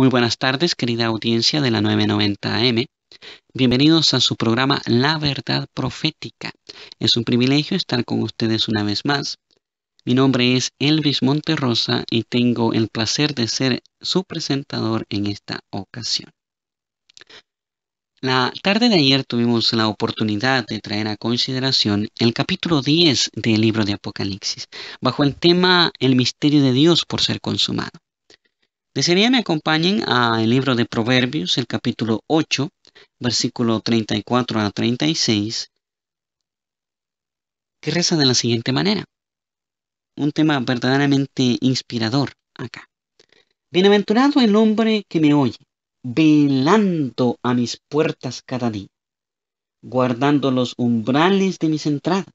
Muy buenas tardes, querida audiencia de la 990 AM. Bienvenidos a su programa La Verdad Profética. Es un privilegio estar con ustedes una vez más. Mi nombre es Elvis Monterrosa y tengo el placer de ser su presentador en esta ocasión. La tarde de ayer tuvimos la oportunidad de traer a consideración el capítulo 10 del libro de Apocalipsis, bajo el tema El misterio de Dios por ser consumado. Desearía me acompañen al libro de Proverbios, el capítulo 8, versículo 34 a 36, que reza de la siguiente manera. Un tema verdaderamente inspirador acá. Bienaventurado el hombre que me oye, velando a mis puertas cada día, guardando los umbrales de mis entradas,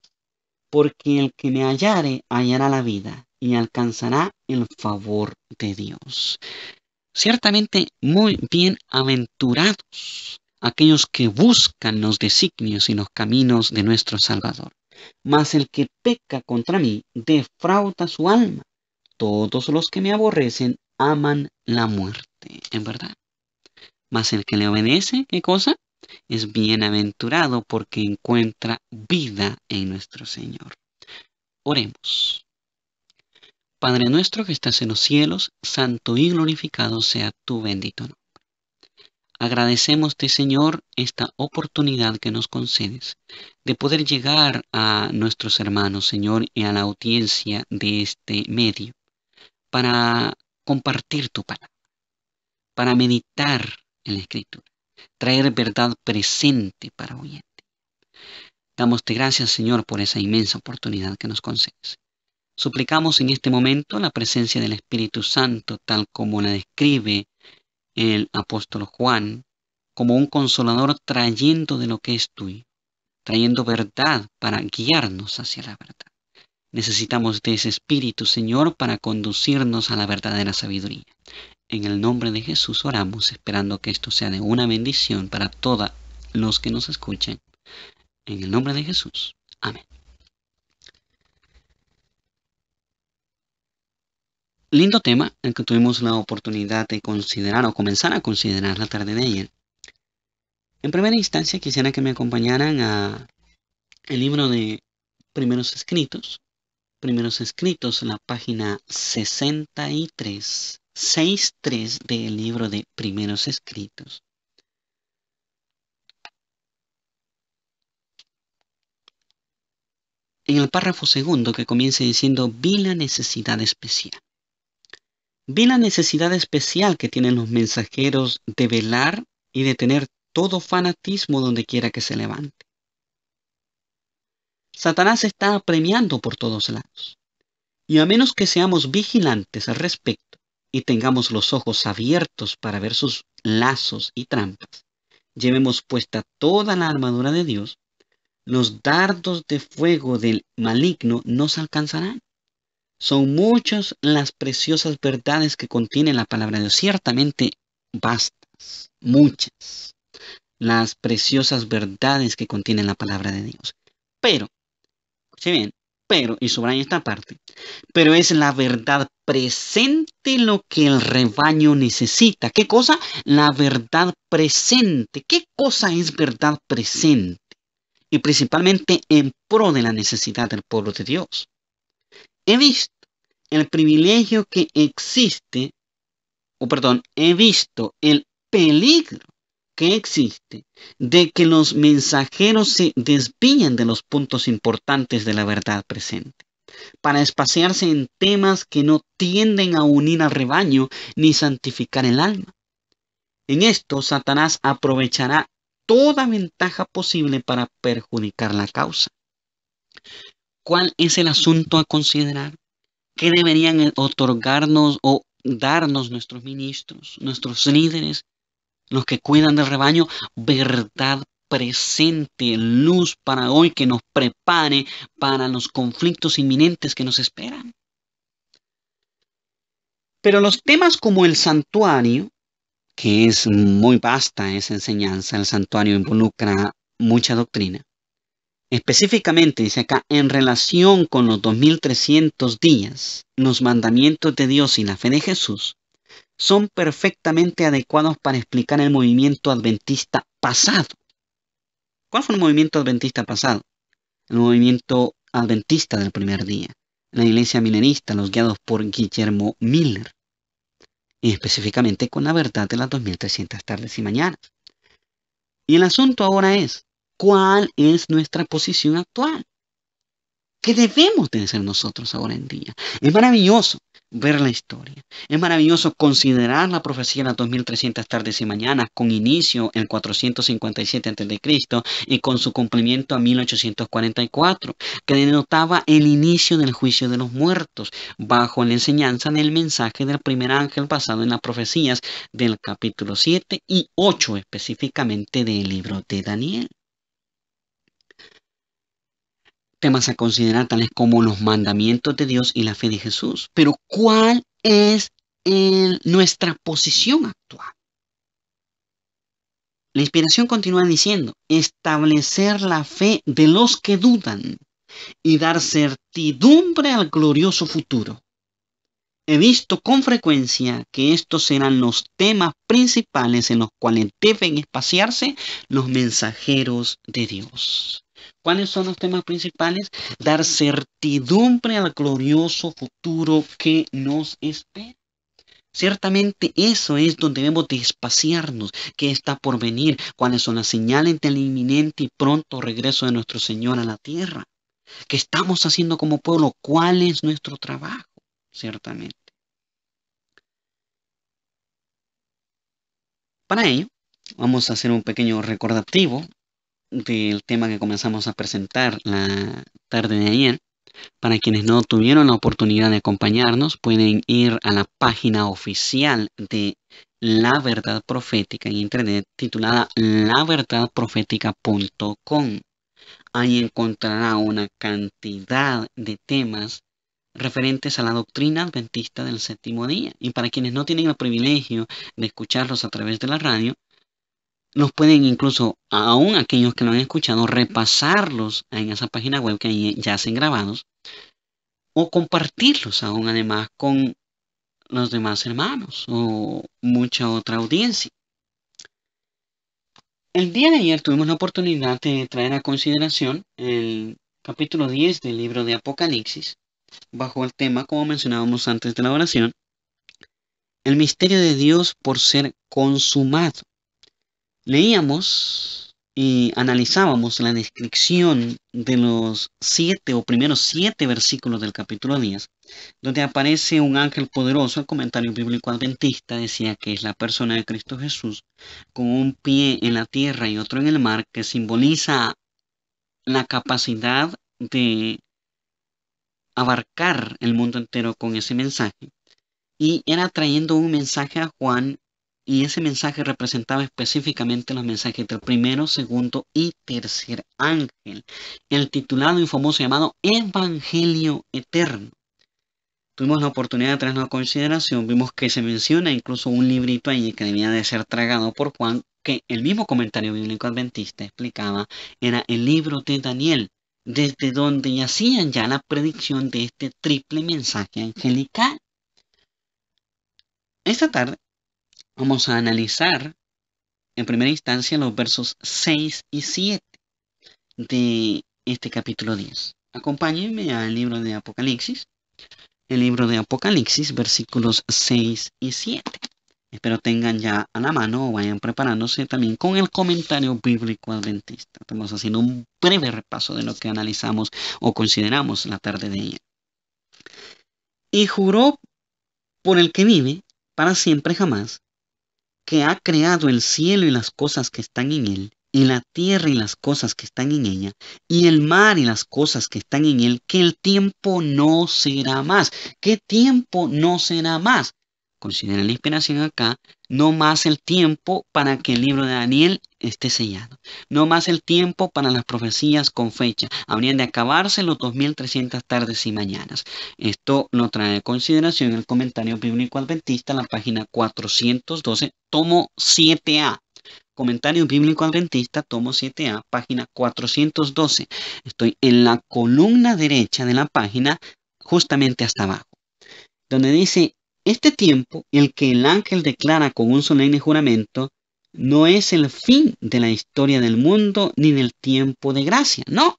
porque el que me hallare hallará la vida y alcanzará el favor de Dios. Ciertamente, muy bienaventurados aquellos que buscan los designios y los caminos de nuestro Salvador. Mas el que peca contra mí defrauda su alma. Todos los que me aborrecen aman la muerte, en verdad. Mas el que le obedece, ¿qué cosa? Es bienaventurado porque encuentra vida en nuestro Señor. Oremos. Padre nuestro que estás en los cielos, santo y glorificado sea tu bendito nombre. Agradecemos-te, Señor, esta oportunidad que nos concedes de poder llegar a nuestros hermanos, Señor, y a la audiencia de este medio para compartir tu palabra, para meditar en la Escritura, traer verdad presente para oyente. Damos gracias, Señor, por esa inmensa oportunidad que nos concedes. Suplicamos en este momento la presencia del Espíritu Santo, tal como la describe el apóstol Juan, como un consolador trayendo de lo que es tuyo, trayendo verdad para guiarnos hacia la verdad. Necesitamos de ese Espíritu, Señor, para conducirnos a la verdadera sabiduría. En el nombre de Jesús oramos, esperando que esto sea de una bendición para todos los que nos escuchen. En el nombre de Jesús. Amén. Lindo tema en que tuvimos la oportunidad de considerar o comenzar a considerar la tarde de ayer. En primera instancia quisiera que me acompañaran a el libro de Primeros Escritos, Primeros Escritos, la página 63, 63 del libro de Primeros Escritos. En el párrafo segundo que comienza diciendo, vi la necesidad especial. Vi la necesidad especial que tienen los mensajeros de velar y de tener todo fanatismo donde quiera que se levante. Satanás está apremiando por todos lados. Y a menos que seamos vigilantes al respecto y tengamos los ojos abiertos para ver sus lazos y trampas, llevemos puesta toda la armadura de Dios, los dardos de fuego del maligno nos alcanzarán. Son muchas las preciosas verdades que contiene la palabra de Dios. Ciertamente bastas, muchas las preciosas verdades que contiene la palabra de Dios. Pero, si bien, pero, y subraya esta parte, pero es la verdad presente lo que el rebaño necesita. ¿Qué cosa? La verdad presente. ¿Qué cosa es verdad presente? Y principalmente en pro de la necesidad del pueblo de Dios he visto el privilegio que existe, o perdón, he visto el peligro que existe de que los mensajeros se desvíen de los puntos importantes de la verdad presente, para espaciarse en temas que no tienden a unir al rebaño ni santificar el alma. En esto, Satanás aprovechará toda ventaja posible para perjudicar la causa cuál es el asunto a considerar, qué deberían eh, otorgarnos o darnos nuestros ministros, nuestros líderes, los que cuidan del rebaño, verdad presente, luz para hoy que nos prepare para los conflictos inminentes que nos esperan. Pero los temas como el santuario, que es muy vasta esa enseñanza, el santuario involucra mucha doctrina, Específicamente, dice acá, en relación con los 2300 días, los mandamientos de Dios y la fe de Jesús son perfectamente adecuados para explicar el movimiento adventista pasado. ¿Cuál fue el movimiento adventista pasado? El movimiento adventista del primer día, la iglesia milenista, los guiados por Guillermo Miller, y específicamente con la verdad de las 2300 tardes y mañanas. Y el asunto ahora es, cuál es nuestra posición actual. ¿Qué debemos de ser nosotros ahora en día? Es maravilloso ver la historia. Es maravilloso considerar la profecía de las 2300 tardes y mañanas con inicio en 457 a.C. y con su cumplimiento a 1844, que denotaba el inicio del juicio de los muertos bajo la enseñanza del mensaje del primer ángel basado en las profecías del capítulo 7 y 8 específicamente del libro de Daniel. temas a considerar, tales como los mandamientos de Dios y la fe de Jesús. Pero ¿cuál es nuestra posición actual? La inspiración continúa diciendo, establecer la fe de los que dudan y dar certidumbre al glorioso futuro. He visto con frecuencia que estos serán los temas principales en los cuales deben espaciarse los mensajeros de Dios. ¿Cuáles son los temas principales? Dar certidumbre al glorioso futuro que nos espera. Ciertamente eso es donde debemos despaciarnos, que está por venir, cuáles son las señales del inminente y pronto regreso de nuestro Señor a la tierra, qué estamos haciendo como pueblo, cuál es nuestro trabajo, ciertamente. Para ello, vamos a hacer un pequeño recordativo del tema que comenzamos a presentar la tarde de ayer. Para quienes no tuvieron la oportunidad de acompañarnos, pueden ir a la página oficial de La Verdad Profética en Internet titulada laverdadprofética.com. Ahí encontrará una cantidad de temas referentes a la doctrina adventista del séptimo día. Y para quienes no tienen el privilegio de escucharlos a través de la radio, nos pueden incluso, aún aquellos que lo han escuchado, repasarlos en esa página web que ya hacen grabados o compartirlos aún además con los demás hermanos o mucha otra audiencia. El día de ayer tuvimos la oportunidad de traer a consideración el capítulo 10 del libro de Apocalipsis, bajo el tema, como mencionábamos antes de la oración, el misterio de Dios por ser consumado leíamos y analizábamos la descripción de los siete o primeros siete versículos del capítulo 10, donde aparece un ángel poderoso. El comentario bíblico adventista decía que es la persona de Cristo Jesús, con un pie en la tierra y otro en el mar, que simboliza la capacidad de abarcar el mundo entero con ese mensaje. Y era trayendo un mensaje a Juan y ese mensaje representaba específicamente los mensajes del primero, segundo y tercer ángel, el titulado y famoso llamado Evangelio Eterno. Tuvimos la oportunidad de traerlo a consideración, vimos que se menciona incluso un librito ahí que debía de ser tragado por Juan, que el mismo comentario bíblico adventista explicaba era el libro de Daniel, desde donde yacían ya la predicción de este triple mensaje angelical. Esta tarde Vamos a analizar en primera instancia los versos 6 y 7 de este capítulo 10. Acompáñenme al libro de Apocalipsis, el libro de Apocalipsis, versículos 6 y 7. Espero tengan ya a la mano o vayan preparándose también con el comentario bíblico adventista. Estamos haciendo un breve repaso de lo que analizamos o consideramos la tarde de ayer. Y juró por el que vive para siempre jamás, que ha creado el cielo y las cosas que están en él, y la tierra y las cosas que están en ella, y el mar y las cosas que están en él, que el tiempo no será más. ¿Qué tiempo no será más? considera la inspiración acá, no más el tiempo para que el libro de Daniel esté sellado, no más el tiempo para las profecías con fecha, habrían de acabarse los 2300 tardes y mañanas. Esto lo trae en consideración el comentario bíblico adventista, la página 412, tomo 7a. Comentario Bíblico Adventista, tomo 7A, página 412. Estoy en la columna derecha de la página, justamente hasta abajo, donde dice este tiempo, el que el ángel declara con un solemne juramento, no es el fin de la historia del mundo ni del tiempo de gracia, no.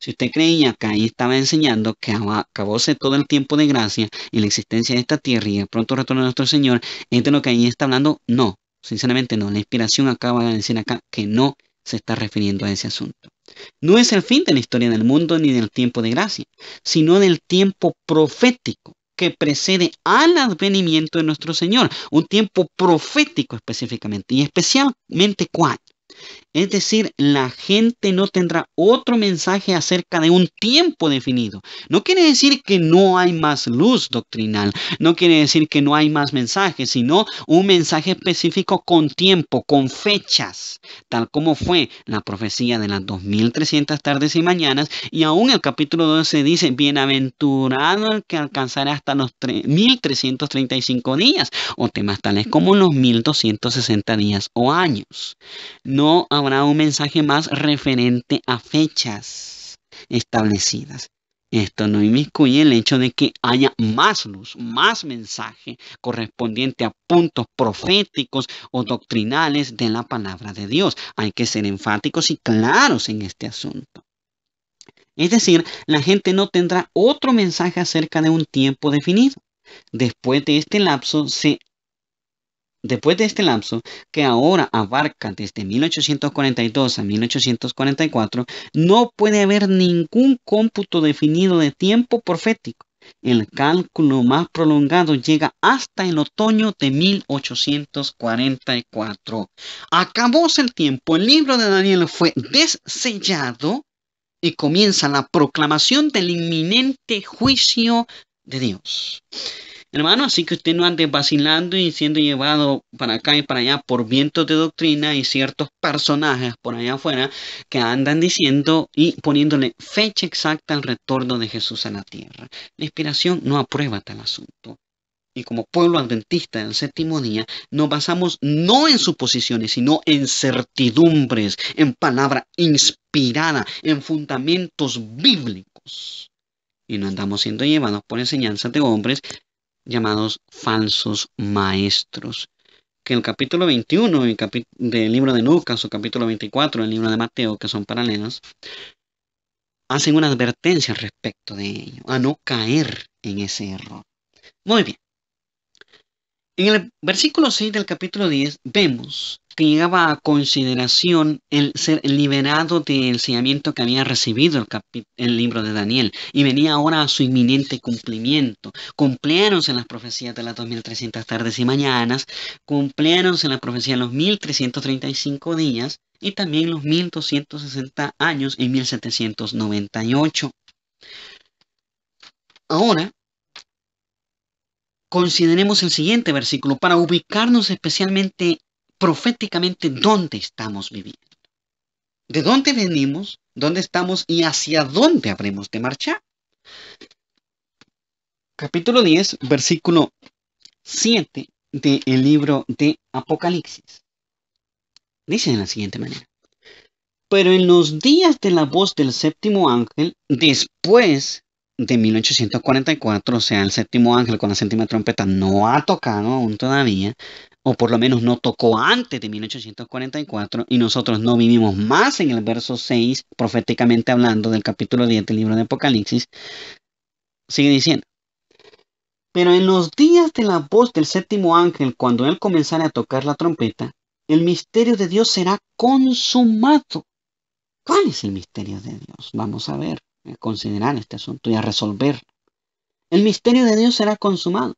Si usted creía que ahí estaba enseñando que acabóse todo el tiempo de gracia y la existencia de esta tierra y el pronto retorno de nuestro Señor, es de lo que ahí está hablando, no, sinceramente no. La inspiración acaba de decir acá que no se está refiriendo a ese asunto. No es el fin de la historia del mundo ni del tiempo de gracia, sino del tiempo profético que precede al advenimiento de nuestro Señor, un tiempo profético específicamente, y especialmente cuál, es decir, la gente no tendrá otro mensaje acerca de un tiempo definido. No quiere decir que no hay más luz doctrinal, no quiere decir que no hay más mensajes, sino un mensaje específico con tiempo, con fechas, tal como fue la profecía de las 2300 tardes y mañanas. Y aún el capítulo 12 dice, bienaventurado el que alcanzará hasta los 1335 días, o temas tales como los 1260 días o años. No un mensaje más referente a fechas establecidas. Esto no inmiscuye el hecho de que haya más luz, más mensaje correspondiente a puntos proféticos o doctrinales de la palabra de Dios. Hay que ser enfáticos y claros en este asunto. Es decir, la gente no tendrá otro mensaje acerca de un tiempo definido. Después de este lapso se Después de este lapso, que ahora abarca desde 1842 a 1844, no puede haber ningún cómputo definido de tiempo profético. El cálculo más prolongado llega hasta el otoño de 1844. Acabóse el tiempo, el libro de Daniel fue desellado y comienza la proclamación del inminente juicio de Dios. Hermano, así que usted no ande vacilando y siendo llevado para acá y para allá por vientos de doctrina y ciertos personajes por allá afuera que andan diciendo y poniéndole fecha exacta al retorno de Jesús a la tierra. La inspiración no aprueba tal asunto. Y como pueblo adventista del séptimo día, nos basamos no en suposiciones, sino en certidumbres, en palabra inspirada, en fundamentos bíblicos y no andamos siendo llevados por enseñanzas de hombres llamados falsos maestros. Que el capítulo 21 el del libro de Lucas o capítulo 24 del libro de Mateo, que son paralelos, hacen una advertencia respecto de ello, a no caer en ese error. Muy bien. En el versículo 6 del capítulo 10 vemos que llegaba a consideración el ser liberado del enseñamiento que había recibido el, libro de Daniel y venía ahora a su inminente cumplimiento. Cumpliéronse las profecías de las 2300 tardes y mañanas, cumpliéronse las profecías de los 1335 días y también los 1260 años en 1798. Ahora, consideremos el siguiente versículo para ubicarnos especialmente proféticamente dónde estamos viviendo, de dónde venimos, dónde estamos y hacia dónde habremos de marchar. Capítulo 10, versículo 7 del libro de Apocalipsis. Dice de la siguiente manera. Pero en los días de la voz del séptimo ángel, después de 1844, o sea, el séptimo ángel con la séptima trompeta no ha tocado aún todavía, o por lo menos no tocó antes de 1844, y nosotros no vivimos más en el verso 6, proféticamente hablando del capítulo 10 del libro de Apocalipsis, sigue diciendo, pero en los días de la voz del séptimo ángel, cuando él comenzara a tocar la trompeta, el misterio de Dios será consumado. ¿Cuál es el misterio de Dios? Vamos a ver, a considerar este asunto y a resolver. El misterio de Dios será consumado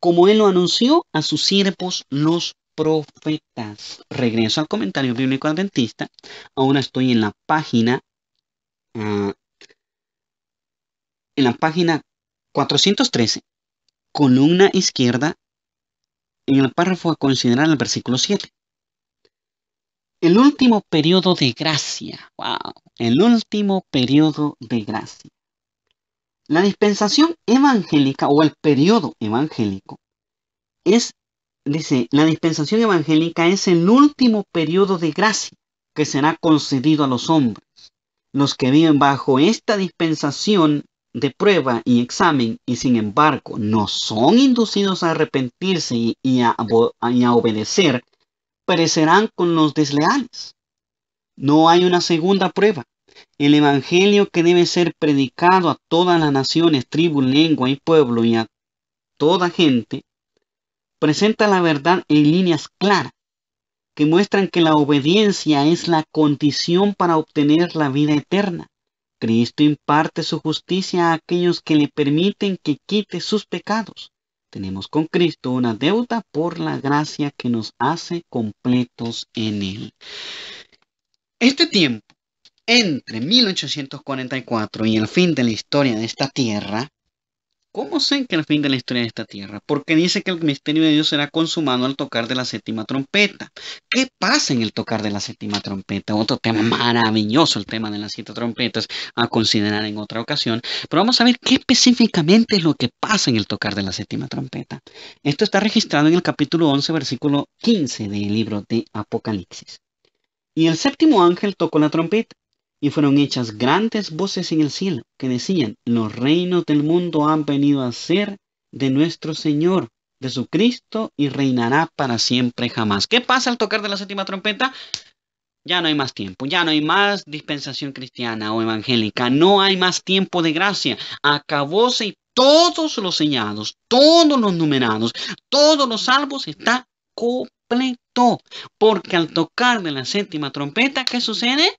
como él lo anunció a sus siervos los profetas. Regreso al comentario bíblico adventista. Ahora estoy en la página ah, en la página 413, columna izquierda, en el párrafo a considerar el versículo 7. El último periodo de gracia. Wow. El último periodo de gracia. La dispensación evangélica o el periodo evangélico es, dice, la dispensación evangélica es el último periodo de gracia que será concedido a los hombres. Los que viven bajo esta dispensación de prueba y examen y sin embargo no son inducidos a arrepentirse y, a, y a obedecer, perecerán con los desleales. No hay una segunda prueba, el Evangelio que debe ser predicado a todas las naciones, tribu, lengua y pueblo y a toda gente, presenta la verdad en líneas claras que muestran que la obediencia es la condición para obtener la vida eterna. Cristo imparte su justicia a aquellos que le permiten que quite sus pecados. Tenemos con Cristo una deuda por la gracia que nos hace completos en Él. Este tiempo entre 1844 y el fin de la historia de esta tierra, ¿cómo sé que el fin de la historia de esta tierra? Porque dice que el misterio de Dios será consumado al tocar de la séptima trompeta. ¿Qué pasa en el tocar de la séptima trompeta? Otro tema maravilloso, el tema de las siete trompetas, a considerar en otra ocasión. Pero vamos a ver qué específicamente es lo que pasa en el tocar de la séptima trompeta. Esto está registrado en el capítulo 11, versículo 15 del libro de Apocalipsis. Y el séptimo ángel tocó la trompeta y fueron hechas grandes voces en el cielo que decían, los reinos del mundo han venido a ser de nuestro Señor Jesucristo y reinará para siempre jamás. ¿Qué pasa al tocar de la séptima trompeta? Ya no hay más tiempo, ya no hay más dispensación cristiana o evangélica, no hay más tiempo de gracia. Acabóse y todos los señados, todos los numerados, todos los salvos está completo. Porque al tocar de la séptima trompeta, ¿qué sucede?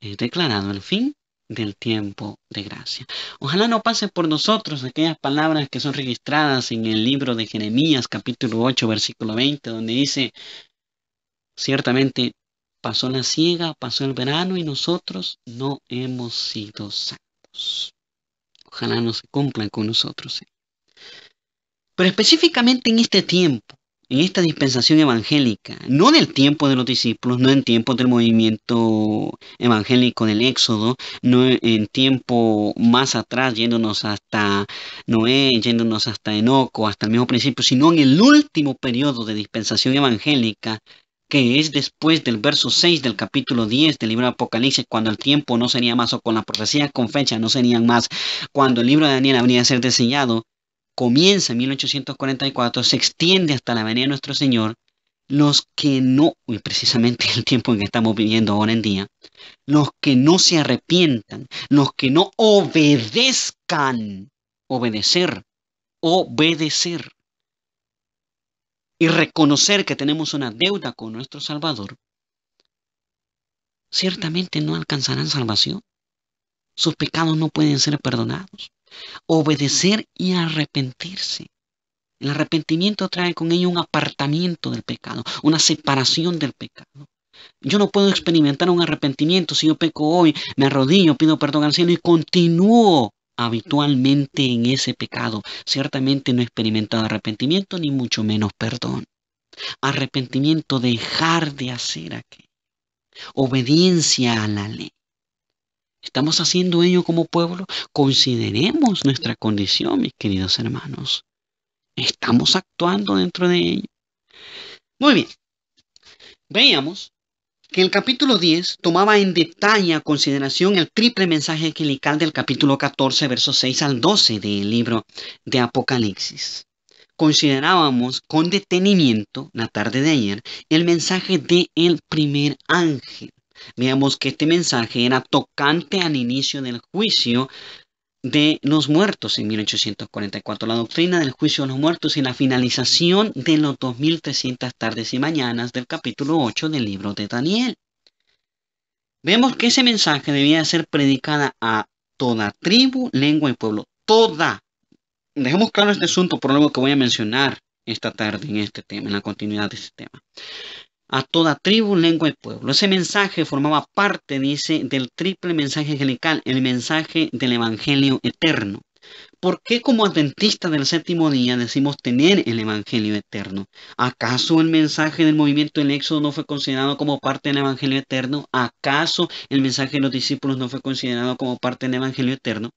es eh, declarado el fin del tiempo de gracia. Ojalá no pase por nosotros aquellas palabras que son registradas en el libro de Jeremías capítulo 8 versículo 20, donde dice, ciertamente pasó la siega, pasó el verano y nosotros no hemos sido santos. Ojalá no se cumplan con nosotros. Pero específicamente en este tiempo, en esta dispensación evangélica, no en el tiempo de los discípulos, no en tiempo del movimiento evangélico del Éxodo, no en tiempo más atrás, yéndonos hasta Noé, yéndonos hasta Enoco, hasta el mismo principio, sino en el último periodo de dispensación evangélica, que es después del verso 6 del capítulo 10 del libro de Apocalipsis, cuando el tiempo no sería más, o con la profecía con fecha no serían más, cuando el libro de Daniel habría de ser diseñado, comienza en 1844, se extiende hasta la venida de nuestro Señor, los que no, y precisamente el tiempo en que estamos viviendo ahora en día, los que no se arrepientan, los que no obedezcan, obedecer, obedecer, y reconocer que tenemos una deuda con nuestro Salvador, ciertamente no alcanzarán salvación. Sus pecados no pueden ser perdonados. Obedecer y arrepentirse. El arrepentimiento trae con ello un apartamiento del pecado, una separación del pecado. Yo no puedo experimentar un arrepentimiento si yo peco hoy, me arrodillo, pido perdón al cielo y continúo habitualmente en ese pecado. Ciertamente no he experimentado arrepentimiento ni mucho menos perdón. Arrepentimiento, dejar de hacer aquello. Obediencia a la ley. Estamos haciendo ello como pueblo. Consideremos nuestra condición, mis queridos hermanos. Estamos actuando dentro de ello. Muy bien. Veíamos que el capítulo 10 tomaba en detalle a consideración el triple mensaje angelical del capítulo 14, versos 6 al 12 del libro de Apocalipsis. Considerábamos con detenimiento, la tarde de ayer, el mensaje del el primer ángel. Veamos que este mensaje era tocante al inicio del juicio de los muertos en 1844, la doctrina del juicio de los muertos y la finalización de los 2300 tardes y mañanas del capítulo 8 del libro de Daniel. Vemos que ese mensaje debía ser predicada a toda tribu, lengua y pueblo. Toda. Dejemos claro este asunto por algo que voy a mencionar esta tarde en este tema, en la continuidad de este tema a toda tribu, lengua y pueblo. Ese mensaje formaba parte, dice, del triple mensaje angelical, el mensaje del Evangelio eterno. ¿Por qué como adventistas del séptimo día decimos tener el Evangelio eterno? ¿Acaso el mensaje del movimiento del Éxodo no fue considerado como parte del Evangelio eterno? ¿Acaso el mensaje de los discípulos no fue considerado como parte del Evangelio eterno?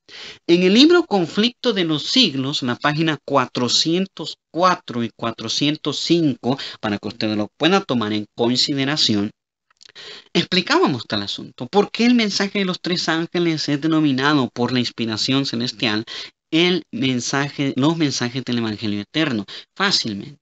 En el libro Conflicto de los Siglos, la página 404 y 405, para que ustedes lo puedan tomar en consideración, Explicábamos tal asunto, por qué el mensaje de los tres ángeles es denominado por la inspiración celestial el mensaje, los mensajes del Evangelio Eterno. Fácilmente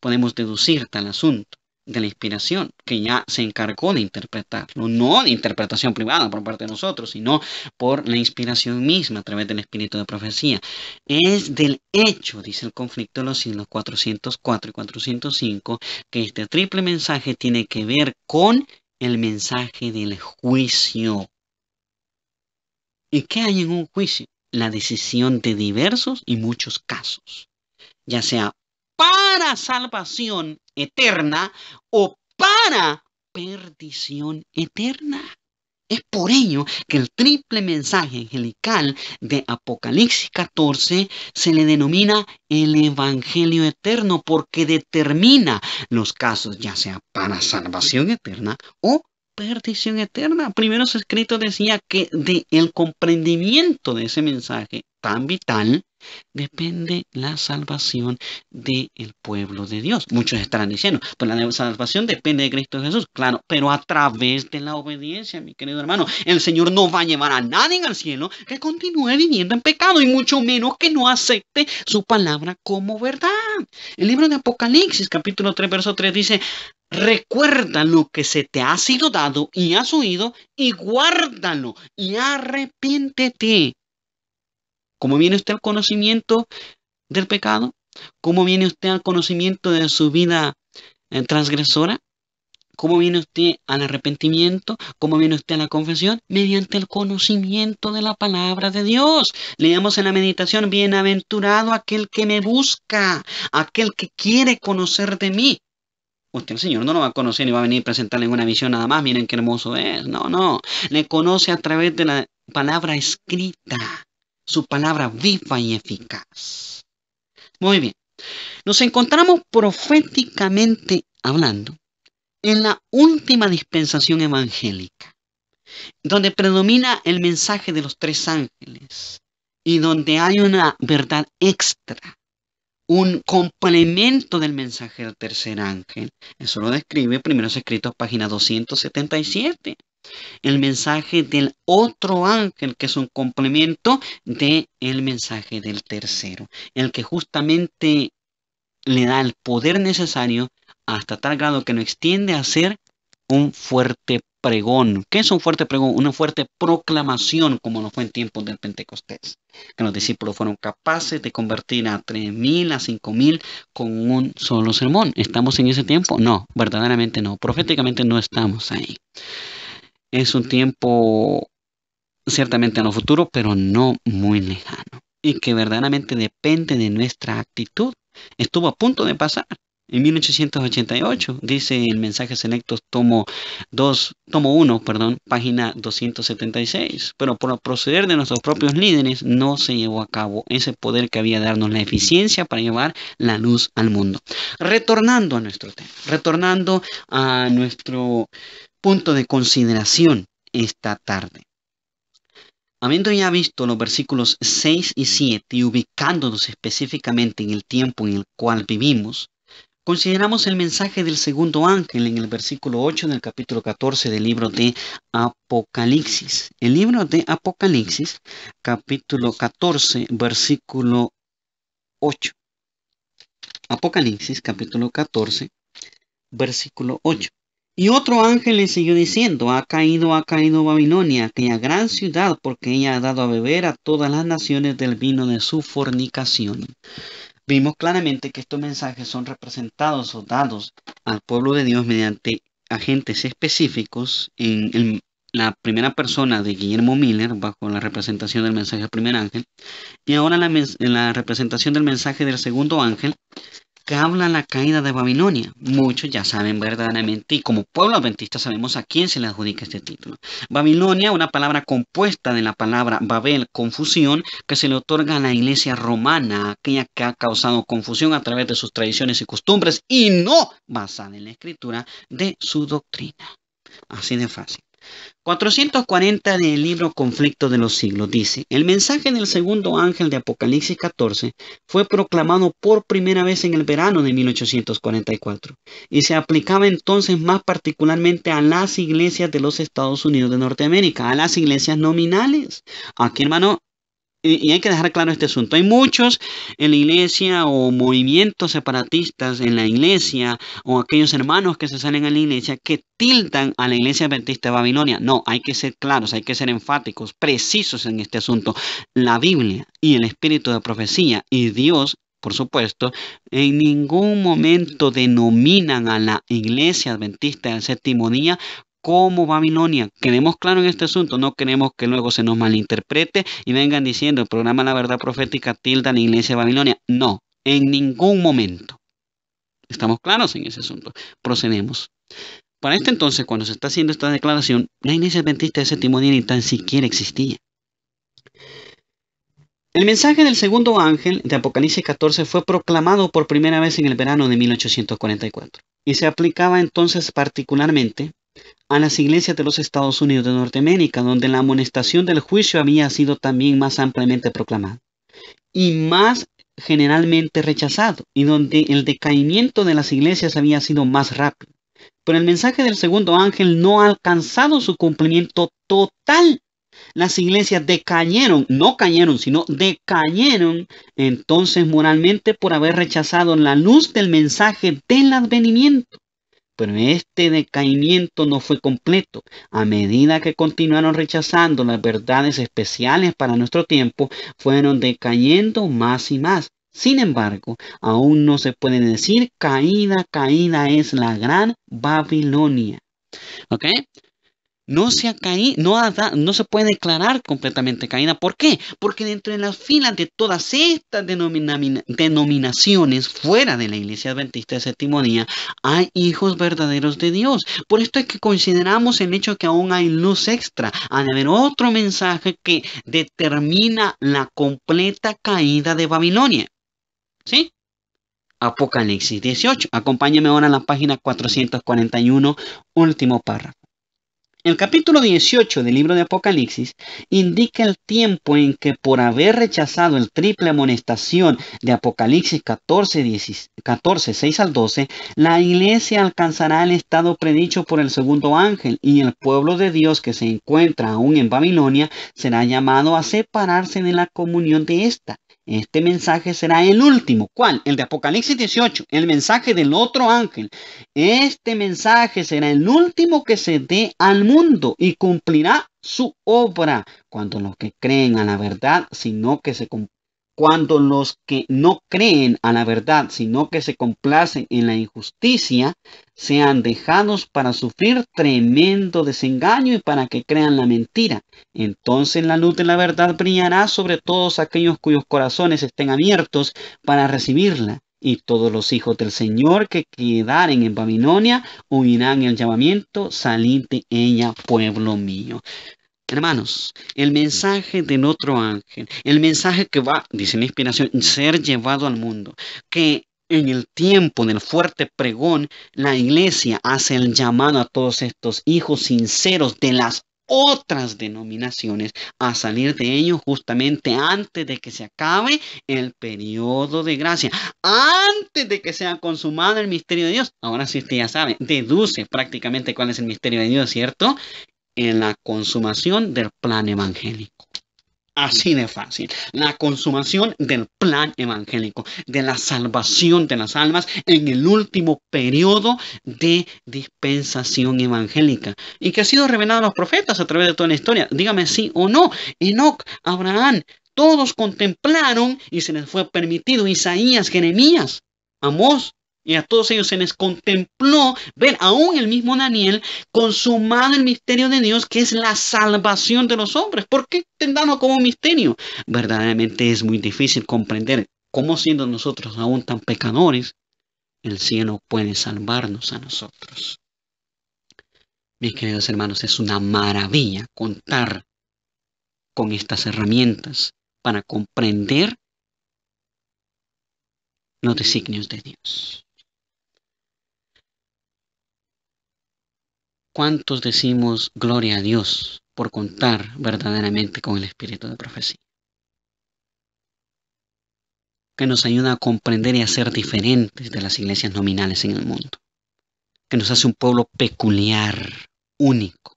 podemos deducir tal asunto de la inspiración, que ya se encargó de interpretarlo, no de interpretación privada por parte de nosotros, sino por la inspiración misma a través del espíritu de profecía. Es del hecho, dice el conflicto de los siglos 404 y 405, que este triple mensaje tiene que ver con el mensaje del juicio. ¿Y qué hay en un juicio? la decisión de diversos y muchos casos, ya sea para salvación eterna o para perdición eterna. Es por ello que el triple mensaje angelical de Apocalipsis 14 se le denomina el Evangelio Eterno porque determina los casos ya sea para salvación eterna o perdición eterna. Primero escrito decía que de el comprendimiento de ese mensaje tan vital depende la salvación del el pueblo de Dios. Muchos estarán diciendo, pues la salvación depende de Cristo Jesús, claro, pero a través de la obediencia, mi querido hermano, el Señor no va a llevar a nadie al cielo que continúe viviendo en pecado y mucho menos que no acepte su palabra como verdad. El libro de Apocalipsis, capítulo 3, verso 3 dice, Recuerda lo que se te ha sido dado y has oído y guárdalo y arrepiéntete. ¿Cómo viene usted al conocimiento del pecado? ¿Cómo viene usted al conocimiento de su vida eh, transgresora? ¿Cómo viene usted al arrepentimiento? ¿Cómo viene usted a la confesión? Mediante el conocimiento de la palabra de Dios. Leamos en la meditación, bienaventurado aquel que me busca, aquel que quiere conocer de mí. Usted el Señor no lo va a conocer ni va a venir a presentarle una visión nada más, miren qué hermoso es. No, no, le conoce a través de la palabra escrita su palabra viva y eficaz. Muy bien, nos encontramos proféticamente hablando en la última dispensación evangélica, donde predomina el mensaje de los tres ángeles y donde hay una verdad extra, un complemento del mensaje del tercer ángel. Eso lo describe Primeros Escritos, página 277 el mensaje del otro ángel, que es un complemento del el mensaje del tercero, el que justamente le da el poder necesario hasta tal grado que no extiende a ser un fuerte pregón. ¿Qué es un fuerte pregón? Una fuerte proclamación, como lo fue en tiempos del Pentecostés, que los discípulos fueron capaces de convertir a 3.000, a 5.000 con un solo sermón. ¿Estamos en ese tiempo? No, verdaderamente no. Proféticamente no estamos ahí es un tiempo ciertamente en lo futuro, pero no muy lejano. Y que verdaderamente depende de nuestra actitud. Estuvo a punto de pasar. En 1888, dice el mensaje selectos tomo dos, tomo 1, perdón, página 276. Pero por proceder de nuestros propios líderes no se llevó a cabo ese poder que había de darnos la eficiencia para llevar la luz al mundo. Retornando a nuestro tema, retornando a nuestro punto de consideración esta tarde. Habiendo ya visto los versículos 6 y 7 y ubicándonos específicamente en el tiempo en el cual vivimos, consideramos el mensaje del segundo ángel en el versículo 8 del capítulo 14 del libro de Apocalipsis. El libro de Apocalipsis, capítulo 14, versículo 8. Apocalipsis, capítulo 14, versículo 8. Y otro ángel le siguió diciendo, ha caído, ha caído Babilonia, aquella gran ciudad, porque ella ha dado a beber a todas las naciones del vino de su fornicación. Vimos claramente que estos mensajes son representados o dados al pueblo de Dios mediante agentes específicos en, la primera persona de Guillermo Miller, bajo la representación del mensaje del primer ángel, y ahora en la representación del mensaje del segundo ángel, que habla la caída de Babilonia. Muchos ya saben verdaderamente, y como pueblo adventista sabemos a quién se le adjudica este título. Babilonia, una palabra compuesta de la palabra Babel, confusión, que se le otorga a la iglesia romana, aquella que ha causado confusión a través de sus tradiciones y costumbres, y no basada en la escritura de su doctrina. Así de fácil. 440 del libro Conflicto de los siglos dice, el mensaje del segundo ángel de Apocalipsis 14 fue proclamado por primera vez en el verano de 1844 y se aplicaba entonces más particularmente a las iglesias de los Estados Unidos de Norteamérica, a las iglesias nominales. Aquí hermano, y hay que dejar claro este asunto. Hay muchos en la iglesia o movimientos separatistas en la iglesia o aquellos hermanos que se salen a la iglesia que tildan a la iglesia adventista de Babilonia. No, hay que ser claros, hay que ser enfáticos, precisos en este asunto. La Biblia y el espíritu de profecía y Dios por supuesto, en ningún momento denominan a la iglesia adventista del séptimo día como Babilonia. Queremos claro en este asunto, no queremos que luego se nos malinterprete y vengan diciendo el programa La Verdad Profética tilda la iglesia de Babilonia. No, en ningún momento. Estamos claros en ese asunto. Procedemos. Para este entonces, cuando se está haciendo esta declaración, la iglesia adventista de séptimo día ni tan siquiera existía. El mensaje del segundo ángel de Apocalipsis 14 fue proclamado por primera vez en el verano de 1844 y se aplicaba entonces particularmente a las iglesias de los Estados Unidos de Norteamérica, donde la amonestación del juicio había sido también más ampliamente proclamada y más generalmente rechazado, y donde el decaimiento de las iglesias había sido más rápido. Pero el mensaje del segundo ángel no ha alcanzado su cumplimiento total. Las iglesias decayeron, no cayeron, sino decayeron entonces moralmente por haber rechazado la luz del mensaje del advenimiento. Pero este decaimiento no fue completo. A medida que continuaron rechazando las verdades especiales para nuestro tiempo, fueron decayendo más y más. Sin embargo, aún no se puede decir caída, caída es la gran Babilonia. ¿Ok? no, se ha no, no se puede declarar completamente caída. ¿Por qué? Porque dentro de las filas de todas estas denominaciones fuera de la Iglesia Adventista de Séptimo Día hay hijos verdaderos de Dios. Por esto es que consideramos el hecho que aún hay luz extra. Ha de haber otro mensaje que determina la completa caída de Babilonia. ¿Sí? Apocalipsis 18. Acompáñame ahora a la página 441, último párrafo. El capítulo 18 del libro de Apocalipsis indica el tiempo en que por haber rechazado el triple amonestación de Apocalipsis 14, 14 6 al 12, la iglesia alcanzará el estado predicho por el segundo ángel y el pueblo de Dios que se encuentra aún en Babilonia será llamado a separarse de la comunión de ésta este mensaje será el último. ¿Cuál? El de Apocalipsis 18, el mensaje del otro ángel. Este mensaje será el último que se dé al mundo y cumplirá su obra cuando los que creen a la verdad, sino que se, cuando los que no creen a la verdad, sino que se complacen en la injusticia, sean dejados para sufrir tremendo desengaño y para que crean la mentira. Entonces la luz de la verdad brillará sobre todos aquellos cuyos corazones estén abiertos para recibirla. Y todos los hijos del Señor que quedaren en Babilonia oirán el llamamiento, salid de ella, pueblo mío. Hermanos, el mensaje del otro ángel, el mensaje que va, dice la inspiración, ser llevado al mundo, que en el tiempo del fuerte pregón, la iglesia hace el llamado a todos estos hijos sinceros de las otras denominaciones a salir de ellos justamente antes de que se acabe el periodo de gracia, antes de que sea consumado el misterio de Dios. Ahora sí usted ya sabe, deduce prácticamente cuál es el misterio de Dios, ¿cierto? en la consumación del plan evangélico. Así de fácil. La consumación del plan evangélico, de la salvación de las almas en el último periodo de dispensación evangélica y que ha sido revelado a los profetas a través de toda la historia. Dígame sí o no. Enoch, Abraham, todos contemplaron y se les fue permitido. Isaías, Jeremías, Amós, y a todos ellos se les contempló ver aún el mismo Daniel consumado el misterio de Dios, que es la salvación de los hombres. ¿Por qué tendamos como misterio? Verdaderamente es muy difícil comprender cómo siendo nosotros aún tan pecadores, el cielo puede salvarnos a nosotros. Mis queridos hermanos, es una maravilla contar con estas herramientas para comprender los designios de Dios. ¿Cuántos decimos gloria a Dios por contar verdaderamente con el espíritu de profecía? Que nos ayuda a comprender y a ser diferentes de las iglesias nominales en el mundo. Que nos hace un pueblo peculiar, único.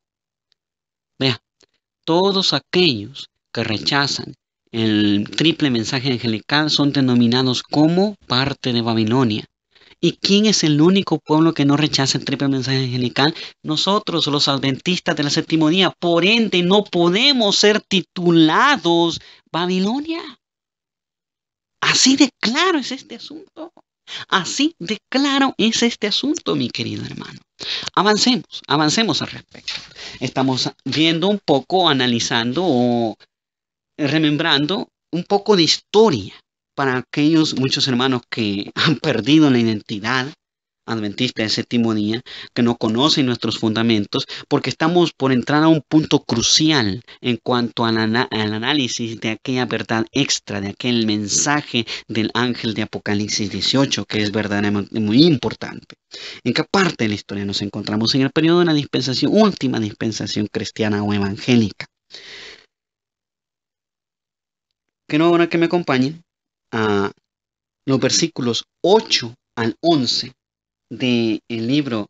Vea, todos aquellos que rechazan el triple mensaje angelical son denominados como parte de Babilonia, ¿Y quién es el único pueblo que no rechaza el triple mensaje angelical? Nosotros, los adventistas de la séptimo Por ende, no podemos ser titulados Babilonia. Así de claro es este asunto. Así de claro es este asunto, mi querido hermano. Avancemos, avancemos al respecto. Estamos viendo un poco, analizando o remembrando un poco de historia para aquellos muchos hermanos que han perdido la identidad adventista de séptimo día, que no conocen nuestros fundamentos, porque estamos por entrar a un punto crucial en cuanto al, análisis de aquella verdad extra, de aquel mensaje del ángel de Apocalipsis 18, que es verdaderamente muy importante. ¿En qué parte de la historia nos encontramos? En el periodo de la dispensación, última dispensación cristiana o evangélica. Que no ahora que me acompañen a los versículos 8 al 11 del libro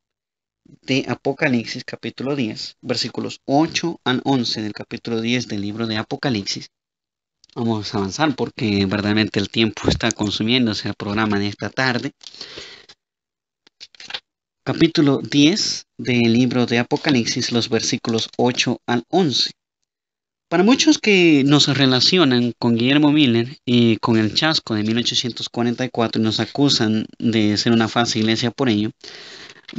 de Apocalipsis capítulo 10, versículos 8 al 11 del capítulo 10 del libro de Apocalipsis. Vamos a avanzar porque verdaderamente el tiempo está consumiéndose el programa de esta tarde. Capítulo 10 del libro de Apocalipsis, los versículos 8 al 11. Para muchos que nos relacionan con Guillermo Miller y con el chasco de 1844 y nos acusan de ser una falsa iglesia por ello,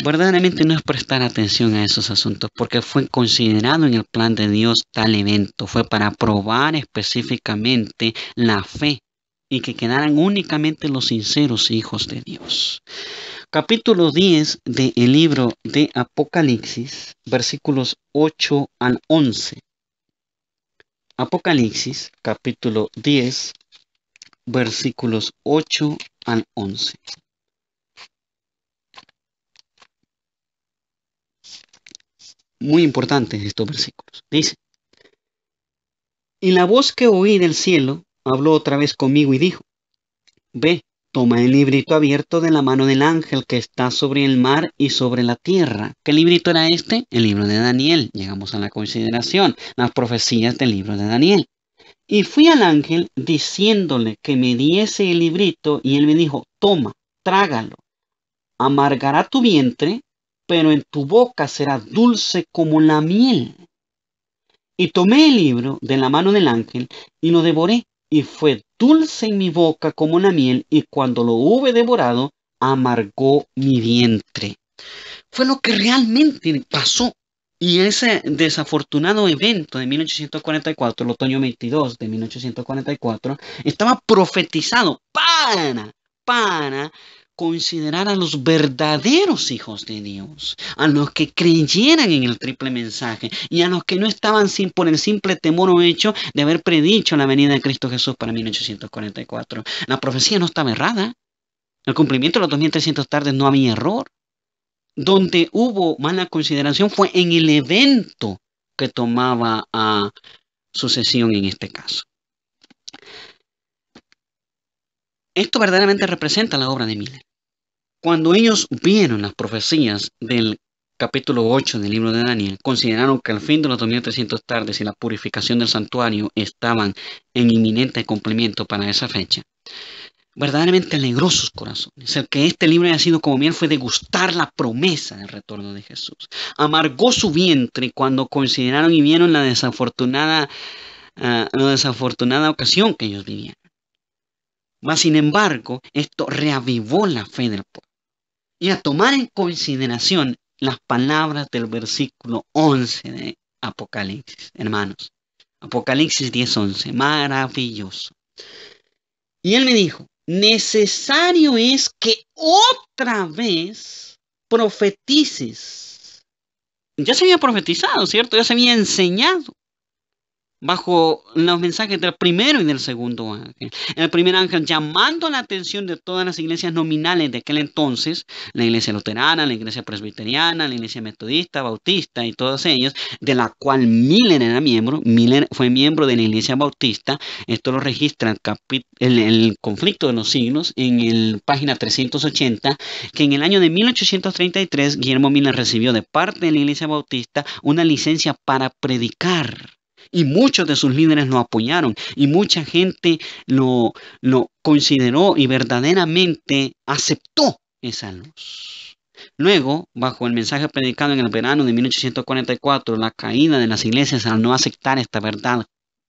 verdaderamente no es prestar atención a esos asuntos, porque fue considerado en el plan de Dios tal evento, fue para probar específicamente la fe y que quedaran únicamente los sinceros hijos de Dios. Capítulo 10 del libro de Apocalipsis, versículos 8 al 11. Apocalipsis capítulo 10 versículos 8 al 11. Muy importantes estos versículos. Dice, y la voz que oí del cielo habló otra vez conmigo y dijo, ve, Toma el librito abierto de la mano del ángel que está sobre el mar y sobre la tierra. ¿Qué librito era este? El libro de Daniel. Llegamos a la consideración, las profecías del libro de Daniel. Y fui al ángel diciéndole que me diese el librito y él me dijo, toma, trágalo. Amargará tu vientre, pero en tu boca será dulce como la miel. Y tomé el libro de la mano del ángel y lo devoré y fue dulce en mi boca como una miel, y cuando lo hube devorado, amargó mi vientre. Fue lo que realmente pasó. Y ese desafortunado evento de 1844, el otoño 22 de 1844, estaba profetizado para, pana considerar a los verdaderos hijos de Dios, a los que creyeran en el triple mensaje y a los que no estaban sin, por el simple temor o hecho de haber predicho la venida de Cristo Jesús para 1844. La profecía no estaba errada. El cumplimiento de los 2300 tardes no había error. Donde hubo mala consideración fue en el evento que tomaba a sucesión en este caso. Esto verdaderamente representa la obra de Miller. Cuando ellos vieron las profecías del capítulo 8 del libro de Daniel, consideraron que el fin de los 2300 tardes y la purificación del santuario estaban en inminente cumplimiento para esa fecha. Verdaderamente alegró sus corazones. El que este libro haya sido como miel fue degustar la promesa del retorno de Jesús. Amargó su vientre cuando consideraron y vieron la desafortunada, ah, la desafortunada ocasión que ellos vivían sin embargo, esto reavivó la fe del pueblo. Y a tomar en consideración las palabras del versículo 11 de Apocalipsis, hermanos. Apocalipsis 10:11, maravilloso. Y él me dijo, necesario es que otra vez profetices. Ya se había profetizado, ¿cierto? Ya se había enseñado bajo los mensajes del primero y del segundo ángel. El primer ángel llamando la atención de todas las iglesias nominales de aquel entonces, la iglesia luterana, la iglesia presbiteriana, la iglesia metodista, bautista y todos ellos, de la cual Miller era miembro, Miller fue miembro de la iglesia bautista, esto lo registra el, conflicto de los signos en el página 380, que en el año de 1833 Guillermo Miller recibió de parte de la iglesia bautista una licencia para predicar y muchos de sus líderes lo apoyaron y mucha gente lo, lo consideró y verdaderamente aceptó esa luz. Luego, bajo el mensaje predicado en el verano de 1844, la caída de las iglesias al no aceptar esta verdad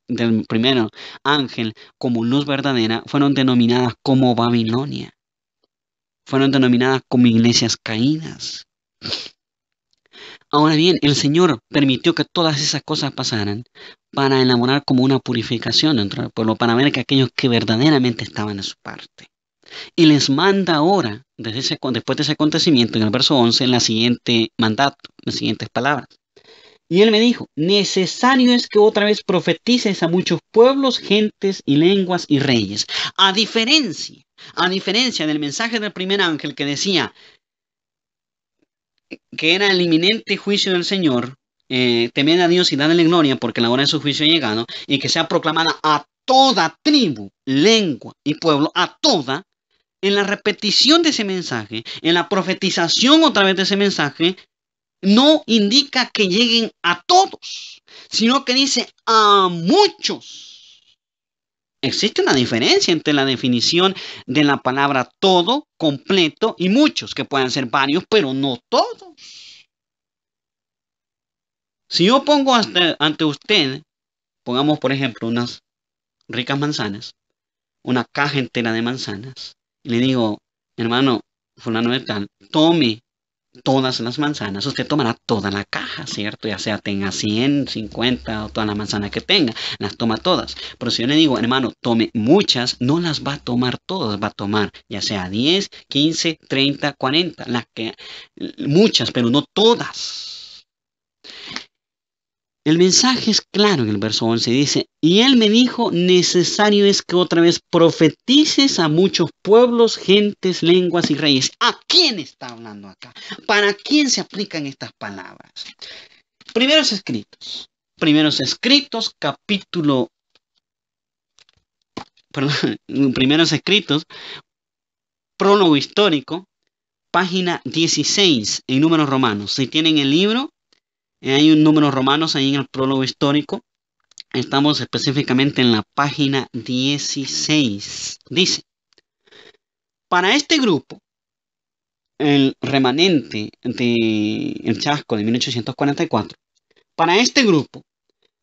del primero ángel como luz verdadera, fueron denominadas como Babilonia. Fueron denominadas como iglesias caídas. Ahora bien, el Señor permitió que todas esas cosas pasaran para enamorar como una purificación dentro del pueblo, para ver que aquellos que verdaderamente estaban a su parte. Y les manda ahora, después de ese acontecimiento, en el verso 11, la siguiente mandato, las siguientes palabras. Y él me dijo, necesario es que otra vez profetices a muchos pueblos, gentes y lenguas y reyes. A diferencia, a diferencia del mensaje del primer ángel que decía, que era el inminente juicio del Señor, eh, temen a Dios y danle gloria porque la hora de su juicio ha llegado, y que sea proclamada a toda tribu, lengua y pueblo, a toda, en la repetición de ese mensaje, en la profetización otra vez de ese mensaje, no indica que lleguen a todos, sino que dice a muchos. Existe una diferencia entre la definición de la palabra todo, completo y muchos, que pueden ser varios, pero no todo. Si yo pongo ante usted, pongamos por ejemplo unas ricas manzanas, una caja entera de manzanas, y le digo, hermano fulano de tal, tome, todas las manzanas, usted tomará toda la caja, ¿cierto? Ya sea tenga 100, 50 o toda la manzana que tenga, las toma todas. Pero si yo le digo, hermano, tome muchas, no las va a tomar todas, va a tomar ya sea 10, 15, 30, 40, que, muchas, pero no todas. El mensaje es claro en el verso 11, dice, y él me dijo, necesario es que otra vez profetices a muchos pueblos, gentes, lenguas y reyes. ¿A quién está hablando acá? ¿Para quién se aplican estas palabras? Primeros escritos, primeros escritos, capítulo, perdón, primeros escritos, prólogo histórico, página 16 en números romanos. Si tienen el libro, hay un número romanos ahí en el prólogo histórico. Estamos específicamente en la página 16. Dice, para este grupo, el remanente de el chasco de 1844, para este grupo,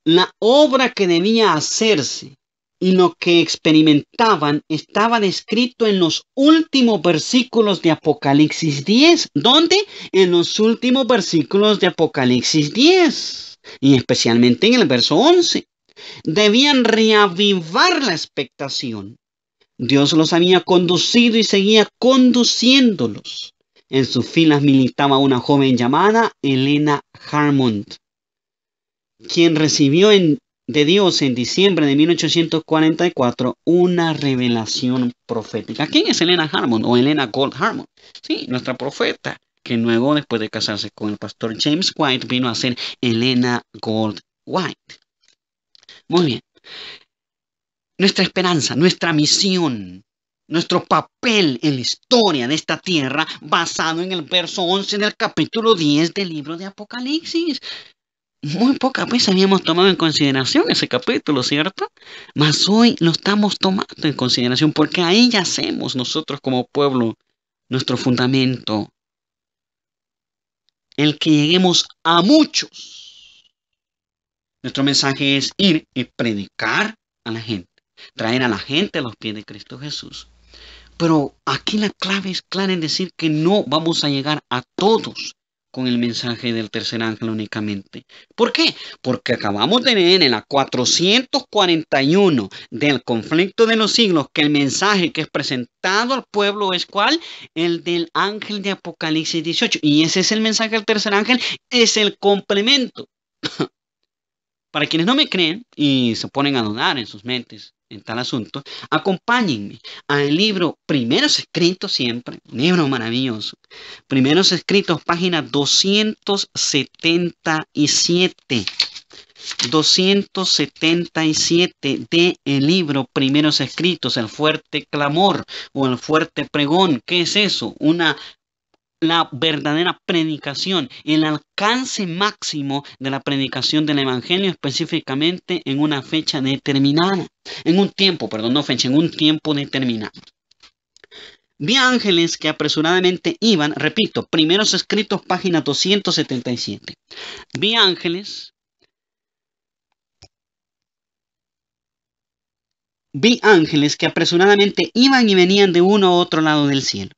la obra que debía hacerse y lo que experimentaban estaba descrito en los últimos versículos de Apocalipsis 10. ¿Dónde? En los últimos versículos de Apocalipsis 10, y especialmente en el verso 11. Debían reavivar la expectación. Dios los había conducido y seguía conduciéndolos. En sus filas militaba una joven llamada Elena Harmon. quien recibió en de Dios en diciembre de 1844 una revelación profética. ¿Quién es Elena Harmon o Elena Gold Harmon? Sí, nuestra profeta, que luego, después de casarse con el pastor James White, vino a ser Elena Gold White. Muy bien. Nuestra esperanza, nuestra misión, nuestro papel en la historia de esta tierra basado en el verso 11 del capítulo 10 del libro de Apocalipsis muy poca vez habíamos tomado en consideración ese capítulo, ¿cierto? Mas hoy lo estamos tomando en consideración porque ahí yacemos nosotros como pueblo nuestro fundamento. El que lleguemos a muchos. Nuestro mensaje es ir y predicar a la gente, traer a la gente a los pies de Cristo Jesús. Pero aquí la clave es clara en decir que no vamos a llegar a todos con el mensaje del tercer ángel únicamente. ¿Por qué? Porque acabamos de leer en la 441 del conflicto de los siglos que el mensaje que es presentado al pueblo es cuál? El del ángel de Apocalipsis 18. Y ese es el mensaje del tercer ángel, es el complemento. Para quienes no me creen y se ponen a dudar en sus mentes, en tal asunto, acompáñenme al libro Primeros Escritos siempre, un libro maravilloso. Primeros Escritos, página 277. 277 de el libro Primeros Escritos, el fuerte clamor o el fuerte pregón. ¿Qué es eso? Una la verdadera predicación, el alcance máximo de la predicación del Evangelio específicamente en una fecha determinada, en un tiempo, perdón, no fecha, en un tiempo determinado. Vi ángeles que apresuradamente iban, repito, primeros escritos, página 277. Vi ángeles. Vi ángeles que apresuradamente iban y venían de uno a otro lado del cielo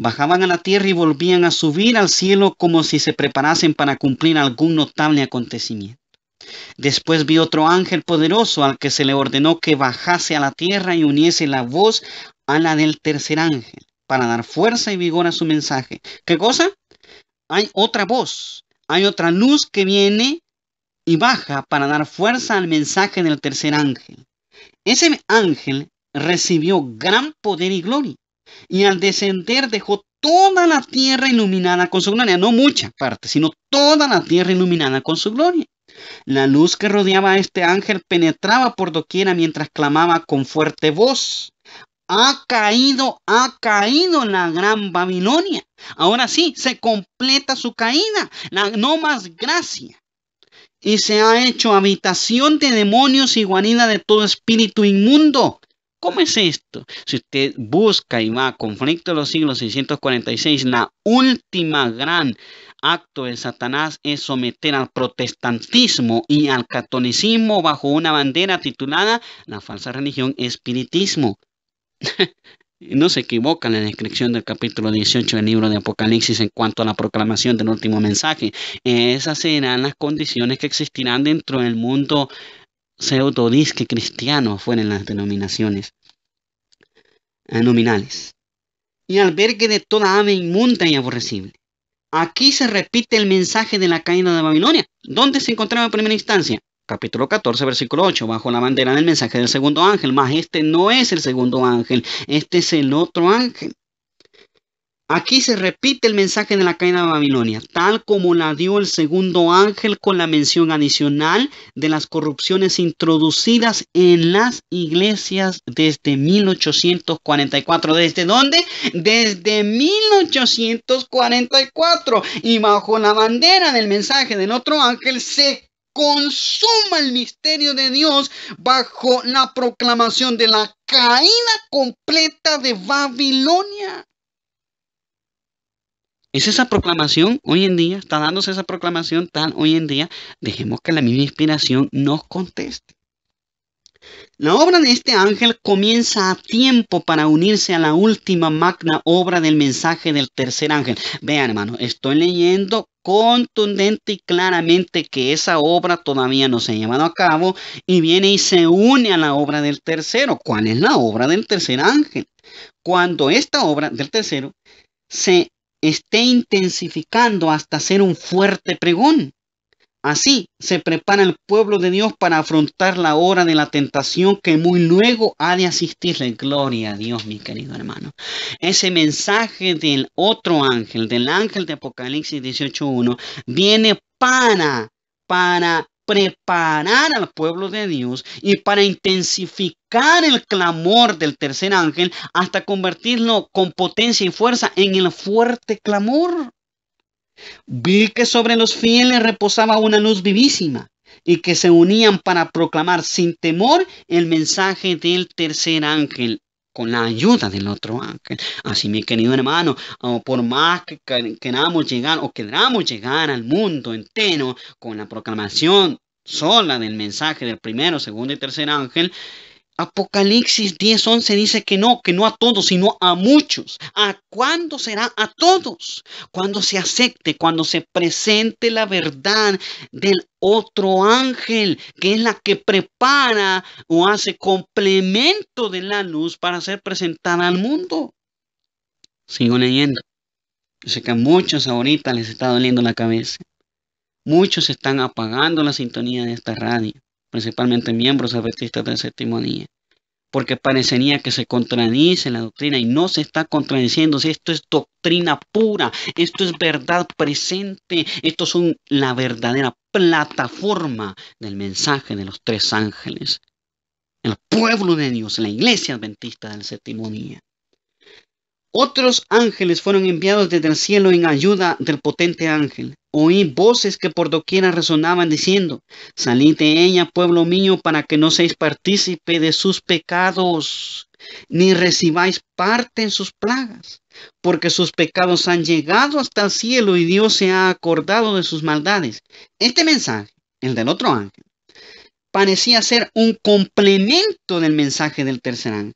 bajaban a la tierra y volvían a subir al cielo como si se preparasen para cumplir algún notable acontecimiento. Después vi otro ángel poderoso al que se le ordenó que bajase a la tierra y uniese la voz a la del tercer ángel para dar fuerza y vigor a su mensaje. ¿Qué cosa? Hay otra voz, hay otra luz que viene y baja para dar fuerza al mensaje del tercer ángel. Ese ángel recibió gran poder y gloria. Y al descender dejó toda la tierra iluminada con su gloria, no mucha parte, sino toda la tierra iluminada con su gloria. La luz que rodeaba a este ángel penetraba por doquiera mientras clamaba con fuerte voz. Ha caído, ha caído la gran Babilonia. Ahora sí, se completa su caída, no más gracia. Y se ha hecho habitación de demonios y guarida de todo espíritu inmundo ¿Cómo es esto? Si usted busca y va a Conflicto de los Siglos 646, la última gran acto de Satanás es someter al protestantismo y al catolicismo bajo una bandera titulada La falsa religión espiritismo. No se equivoca en la descripción del capítulo 18 del libro de Apocalipsis en cuanto a la proclamación del último mensaje. Esas serán las condiciones que existirán dentro del mundo se autodisque cristianos en las denominaciones nominales. Y al ver que de toda ave inmunda y aborrecible. Aquí se repite el mensaje de la caída de Babilonia. ¿Dónde se encontraba en primera instancia? capítulo 14, versículo 8, bajo la bandera del mensaje del segundo ángel. Mas este no es el segundo ángel, este es el otro ángel. Aquí se repite el mensaje de la caída de Babilonia, tal como la dio el segundo ángel con la mención adicional de las corrupciones introducidas en las iglesias desde 1844. ¿Desde dónde? Desde 1844. Y bajo la bandera del mensaje del otro ángel se consuma el misterio de Dios bajo la proclamación de la caída completa de Babilonia. Es esa proclamación hoy en día, está dándose esa proclamación tal hoy en día, dejemos que la misma inspiración nos conteste. La obra de este ángel comienza a tiempo para unirse a la última magna obra del mensaje del tercer ángel. Vean, hermano, estoy leyendo contundente y claramente que esa obra todavía no se ha llevado a cabo y viene y se une a la obra del tercero. ¿Cuál es la obra del tercer ángel? Cuando esta obra del tercero se esté intensificando hasta ser un fuerte pregón. Así se prepara el pueblo de Dios para afrontar la hora de la tentación que muy luego ha de asistirle. Gloria a Dios, mi querido hermano. Ese mensaje del otro ángel, del ángel de Apocalipsis 18.1, viene para, para preparar al pueblo de Dios y para intensificar el clamor del tercer ángel hasta convertirlo con potencia y fuerza en el fuerte clamor. Vi que sobre los fieles reposaba una luz vivísima y que se unían para proclamar sin temor el mensaje del tercer ángel con la ayuda del otro ángel. Así, mi querido hermano, por más que queramos llegar o queramos llegar al mundo entero con la proclamación sola del mensaje del primero, segundo y tercer ángel, Apocalipsis 10:11 dice que no, que no a todos, sino a muchos. ¿A cuándo será a todos? Cuando se acepte, cuando se presente la verdad del otro ángel, que es la que prepara o hace complemento de la luz para ser presentada al mundo. Sigo leyendo. Yo sé que a muchos ahorita les está doliendo la cabeza. Muchos están apagando la sintonía de esta radio principalmente miembros adventistas del séptimo día, porque parecería que se contradice la doctrina y no se está contradiciendo. Esto es doctrina pura, esto es verdad presente, esto es la verdadera plataforma del mensaje de los tres ángeles. El pueblo de Dios, la iglesia adventista del séptimo otros ángeles fueron enviados desde el cielo en ayuda del potente ángel. Oí voces que por doquiera resonaban diciendo, salid de ella, pueblo mío, para que no seáis partícipe de sus pecados, ni recibáis parte en sus plagas, porque sus pecados han llegado hasta el cielo y Dios se ha acordado de sus maldades. Este mensaje, el del otro ángel, parecía ser un complemento del mensaje del tercer ángel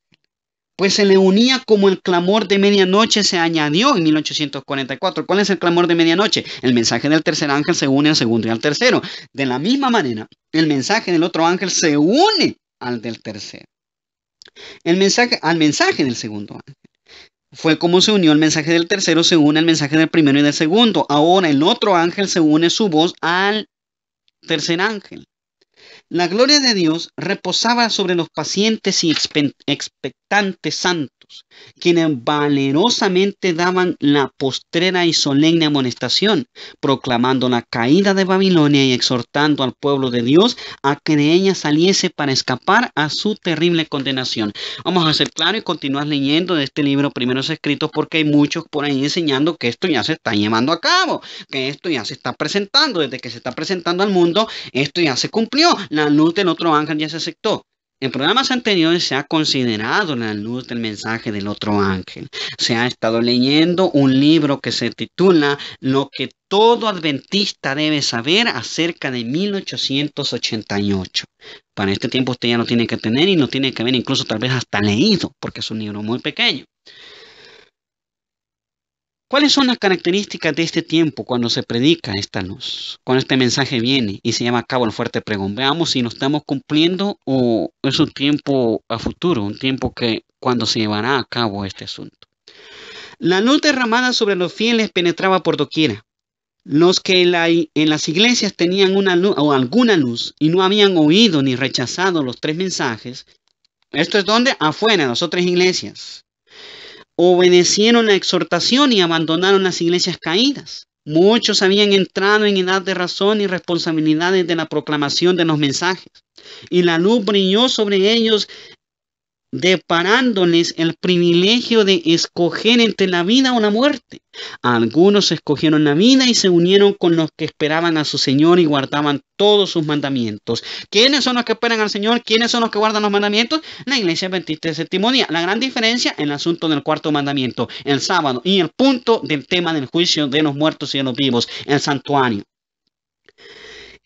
pues se le unía como el clamor de medianoche se añadió en 1844. ¿Cuál es el clamor de medianoche? El mensaje del tercer ángel se une al segundo y al tercero. De la misma manera, el mensaje del otro ángel se une al del tercero. El mensaje, al mensaje del segundo ángel. Fue como se unió el mensaje del tercero, se une al mensaje del primero y del segundo. Ahora el otro ángel se une su voz al tercer ángel. La gloria de Dios reposaba sobre los pacientes y expectantes santos quienes valerosamente daban la postrera y solemne amonestación, proclamando la caída de Babilonia y exhortando al pueblo de Dios a que de ella saliese para escapar a su terrible condenación. Vamos a ser claro y continuar leyendo de este libro Primeros Escritos porque hay muchos por ahí enseñando que esto ya se está llevando a cabo, que esto ya se está presentando, desde que se está presentando al mundo, esto ya se cumplió, la luz del otro ángel ya se aceptó. En programas anteriores se ha considerado la luz del mensaje del otro ángel. Se ha estado leyendo un libro que se titula Lo que todo adventista debe saber acerca de 1888. Para este tiempo usted ya lo tiene que tener y no tiene que haber incluso tal vez hasta leído, porque es un libro muy pequeño. ¿Cuáles son las características de este tiempo cuando se predica esta luz? Cuando este mensaje viene y se llama a cabo el fuerte pregón. Veamos si nos estamos cumpliendo o es un tiempo a futuro, un tiempo que cuando se llevará a cabo este asunto. La luz derramada sobre los fieles penetraba por doquiera. Los que en, las iglesias tenían una o alguna luz y no habían oído ni rechazado los tres mensajes, esto es donde? Afuera, en las otras iglesias obedecieron la exhortación y abandonaron las iglesias caídas. Muchos habían entrado en edad de razón y responsabilidades de la proclamación de los mensajes, y la luz brilló sobre ellos deparándoles el privilegio de escoger entre la vida o la muerte. Algunos escogieron la vida y se unieron con los que esperaban a su Señor y guardaban todos sus mandamientos. ¿Quiénes son los que esperan al Señor? ¿Quiénes son los que guardan los mandamientos? La iglesia 23 de testimonio La gran diferencia en el asunto del cuarto mandamiento, el sábado, y el punto del tema del juicio de los muertos y de los vivos, el santuario.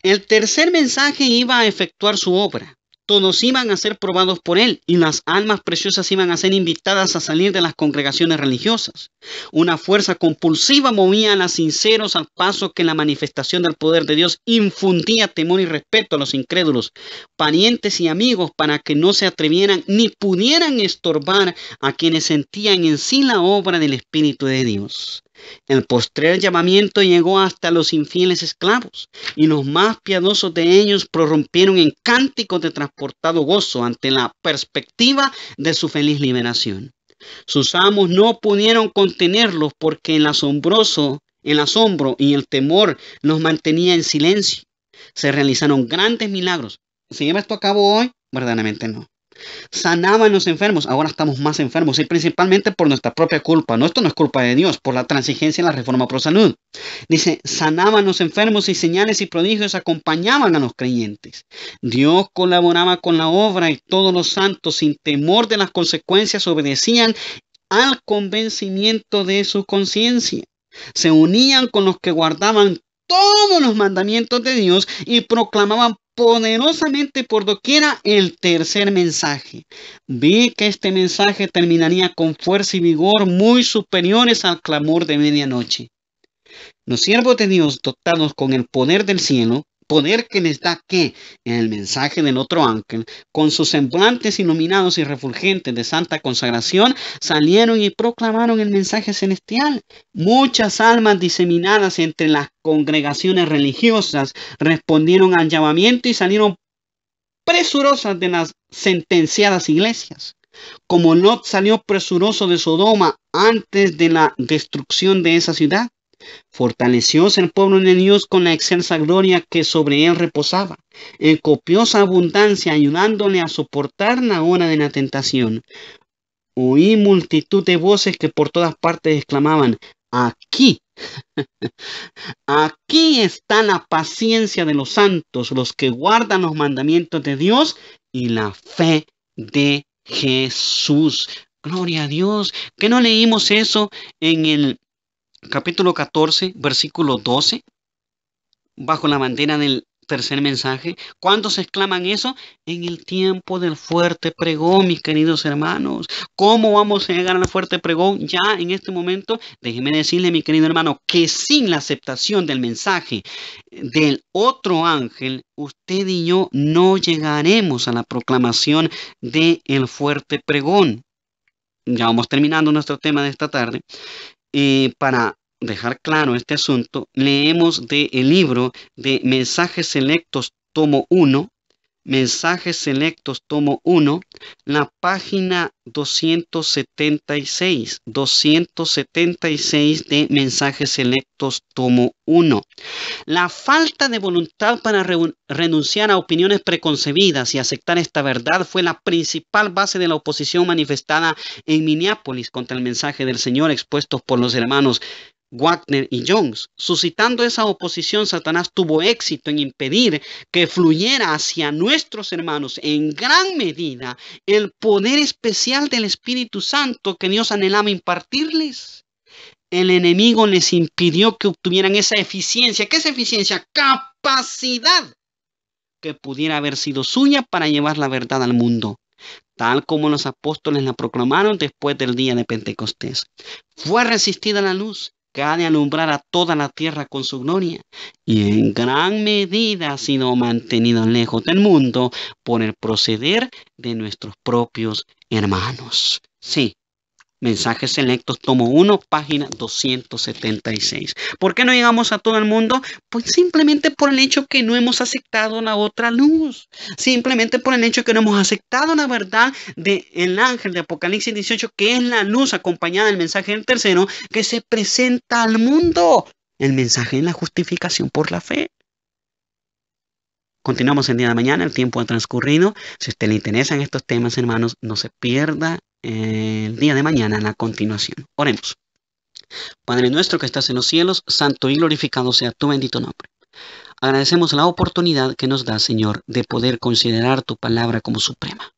El tercer mensaje iba a efectuar su obra todos iban a ser probados por él y las almas preciosas iban a ser invitadas a salir de las congregaciones religiosas. Una fuerza compulsiva movía a las sinceros al paso que la manifestación del poder de Dios infundía temor y respeto a los incrédulos, parientes y amigos para que no se atrevieran ni pudieran estorbar a quienes sentían en sí la obra del Espíritu de Dios. El postrer llamamiento llegó hasta los infieles esclavos, y los más piadosos de ellos prorrumpieron en cánticos de transportado gozo ante la perspectiva de su feliz liberación. Sus amos no pudieron contenerlos porque el asombroso, el asombro y el temor los mantenía en silencio. Se realizaron grandes milagros. ¿Se lleva esto a cabo hoy? Verdaderamente no sanaban los enfermos, ahora estamos más enfermos y principalmente por nuestra propia culpa. No, esto no es culpa de Dios, por la transigencia en la reforma pro salud. Dice, sanaban los enfermos y señales y prodigios acompañaban a los creyentes. Dios colaboraba con la obra y todos los santos sin temor de las consecuencias obedecían al convencimiento de su conciencia. Se unían con los que guardaban todos los mandamientos de Dios y proclamaban poderosamente por doquiera el tercer mensaje. Vi que este mensaje terminaría con fuerza y vigor muy superiores al clamor de medianoche. Los siervos de Dios, dotados con el poder del cielo, poder que les da que, en el mensaje del otro ángel, con sus semblantes iluminados y refulgentes de santa consagración, salieron y proclamaron el mensaje celestial. Muchas almas diseminadas entre las congregaciones religiosas respondieron al llamamiento y salieron presurosas de las sentenciadas iglesias. Como Lot salió presuroso de Sodoma antes de la destrucción de esa ciudad, Fortalecióse el pueblo de Dios con la excelsa gloria que sobre él reposaba, en copiosa abundancia, ayudándole a soportar la hora de la tentación. Oí multitud de voces que por todas partes exclamaban, aquí, aquí está la paciencia de los santos, los que guardan los mandamientos de Dios y la fe de Jesús. Gloria a Dios, que no leímos eso en el capítulo 14, versículo 12, bajo la bandera del tercer mensaje. ¿Cuándo se exclaman eso? En el tiempo del fuerte pregón, mis queridos hermanos. ¿Cómo vamos a llegar al fuerte pregón ya en este momento? Déjeme decirle, mi querido hermano, que sin la aceptación del mensaje del otro ángel, usted y yo no llegaremos a la proclamación del el fuerte pregón. Ya vamos terminando nuestro tema de esta tarde. Y eh, para dejar claro este asunto, leemos del el libro de Mensajes Selectos, tomo 1, Mensajes Selectos, tomo 1, la página 276, 276 de Mensajes Selectos, tomo 1. La falta de voluntad para renunciar a opiniones preconcebidas y aceptar esta verdad fue la principal base de la oposición manifestada en Minneapolis contra el mensaje del Señor expuesto por los hermanos Wagner y Jones. Suscitando esa oposición, Satanás tuvo éxito en impedir que fluyera hacia nuestros hermanos en gran medida el poder especial del Espíritu Santo que Dios anhelaba impartirles. El enemigo les impidió que obtuvieran esa eficiencia. ¿Qué es eficiencia? Capacidad que pudiera haber sido suya para llevar la verdad al mundo tal como los apóstoles la proclamaron después del día de Pentecostés. Fue resistida la luz que de alumbrar a toda la tierra con su gloria, y en gran medida ha sido mantenido lejos del mundo por el proceder de nuestros propios hermanos. Sí, Mensajes Selectos, tomo 1, página 276. ¿Por qué no llegamos a todo el mundo? Pues simplemente por el hecho que no hemos aceptado la otra luz. Simplemente por el hecho que no hemos aceptado la verdad del el ángel de Apocalipsis 18, que es la luz acompañada del mensaje del tercero que se presenta al mundo. El mensaje de la justificación por la fe. Continuamos el día de mañana, el tiempo ha transcurrido. Si a usted le interesan estos temas, hermanos, no se pierda eh, el día de mañana la continuación. Oremos. Padre nuestro que estás en los cielos, santo y glorificado sea tu bendito nombre. Agradecemos la oportunidad que nos da, Señor, de poder considerar tu palabra como suprema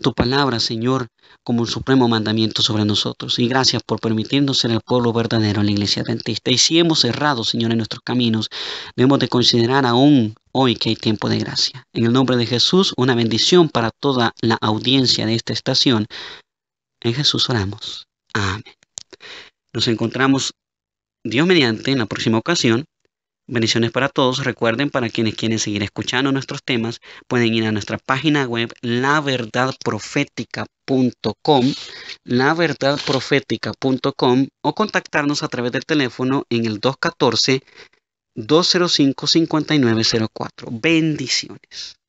tu palabra, Señor, como un supremo mandamiento sobre nosotros. Y gracias por permitirnos ser el pueblo verdadero en la iglesia adventista. Y si hemos cerrado Señor, en nuestros caminos, debemos de considerar aún hoy que hay tiempo de gracia. En el nombre de Jesús, una bendición para toda la audiencia de esta estación. En Jesús oramos. Amén. Nos encontramos, Dios mediante, en la próxima ocasión. Bendiciones para todos. Recuerden, para quienes quieren seguir escuchando nuestros temas, pueden ir a nuestra página web laverdadprofética.com, laverdadprofética.com o contactarnos a través del teléfono en el 214 205 5904. Bendiciones.